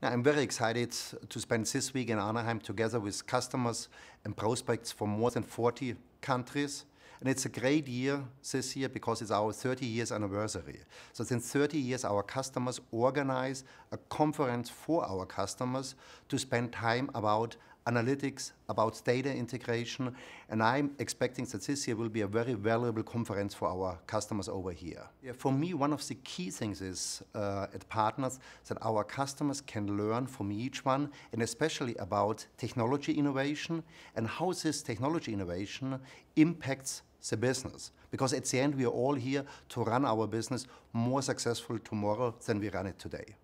Now, I'm very excited to spend this week in Anaheim together with customers and prospects from more than 40 countries. And it's a great year this year because it's our 30 years anniversary. So since 30 years, our customers organize a conference for our customers to spend time about analytics, about data integration, and I'm expecting that this year will be a very valuable conference for our customers over here. Yeah, for me, one of the key things is uh, at Partners that our customers can learn from each one, and especially about technology innovation and how this technology innovation impacts the business. Because at the end, we are all here to run our business more successful tomorrow than we run it today.